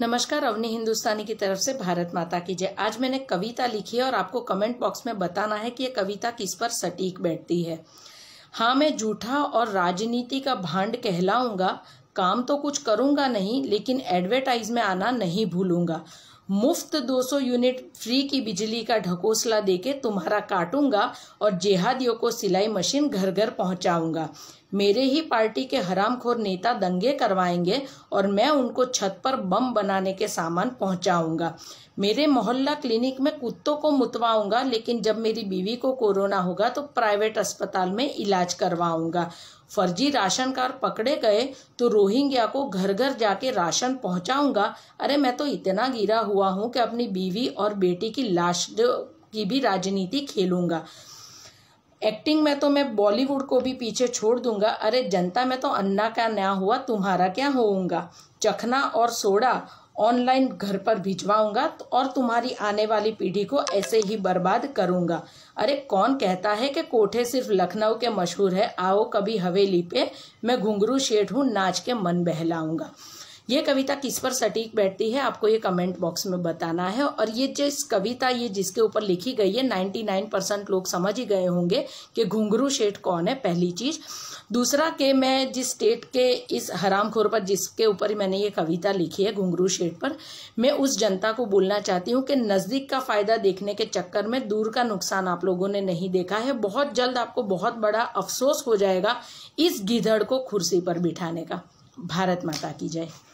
नमस्कार अवनी हिंदुस्तानी की तरफ से भारत माता की जय आज मैंने कविता लिखी है और आपको कमेंट बॉक्स में बताना है कि ये कविता किस पर सटीक बैठती है हाँ मैं झूठा और राजनीति का भांड कहलाऊंगा काम तो कुछ करूंगा नहीं लेकिन एडवर्टाइज में आना नहीं भूलूंगा मुफ्त 200 यूनिट फ्री की बिजली का ढकोसला देके तुम्हारा काटूंगा और जेहादियों को सिलाई मशीन घर घर पहुंचाऊंगा मेरे ही पार्टी के हरामखोर नेता दंगे करवाएंगे और मैं उनको छत पर बम बनाने के सामान पहुंचाऊंगा मेरे मोहल्ला क्लिनिक में कुत्तों को मुतवाऊंगा लेकिन जब मेरी बीवी को कोरोना होगा तो प्राइवेट अस्पताल में इलाज करवाऊंगा फर्जी राशन कार्ड पकड़े गए तो रोहिंग्या को घर घर जाके राशन पहुंचाऊंगा अरे मैं तो इतना गिरा हुआ हूं कि अपनी बीवी और बेटी की लाश की भी राजनीति खेलूंगा एक्टिंग में तो मैं बॉलीवुड को भी पीछे छोड़ दूंगा अरे जनता में तो अन्ना का न्या हुआ तुम्हारा क्या होऊंगा चखना और सोडा ऑनलाइन घर पर भिजवाऊंगा तो और तुम्हारी आने वाली पीढ़ी को ऐसे ही बर्बाद करूंगा अरे कौन कहता है कि कोठे सिर्फ लखनऊ के मशहूर है आओ कभी हवेली पे मैं घुंगरू शेठ हूँ नाच के मन बहलाऊंगा ये कविता किस पर सटीक बैठती है आपको ये कमेंट बॉक्स में बताना है और ये जिस कविता ये जिसके ऊपर लिखी गई है नाइन्टी नाइन परसेंट लोग समझ ही गए होंगे कि घुंघरू शेठ कौन है पहली चीज़ दूसरा के मैं जिस स्टेट के इस हराम खोर पर जिसके ऊपर मैंने ये कविता लिखी है घुंघरू शेठ पर मैं उस जनता को बोलना चाहती हूँ कि नज़दीक का फ़ायदा देखने के चक्कर में दूर का नुकसान आप लोगों ने नहीं देखा है बहुत जल्द आपको बहुत बड़ा अफसोस हो जाएगा इस गिधड़ को कुर्सी पर बिठाने का भारत माता की जय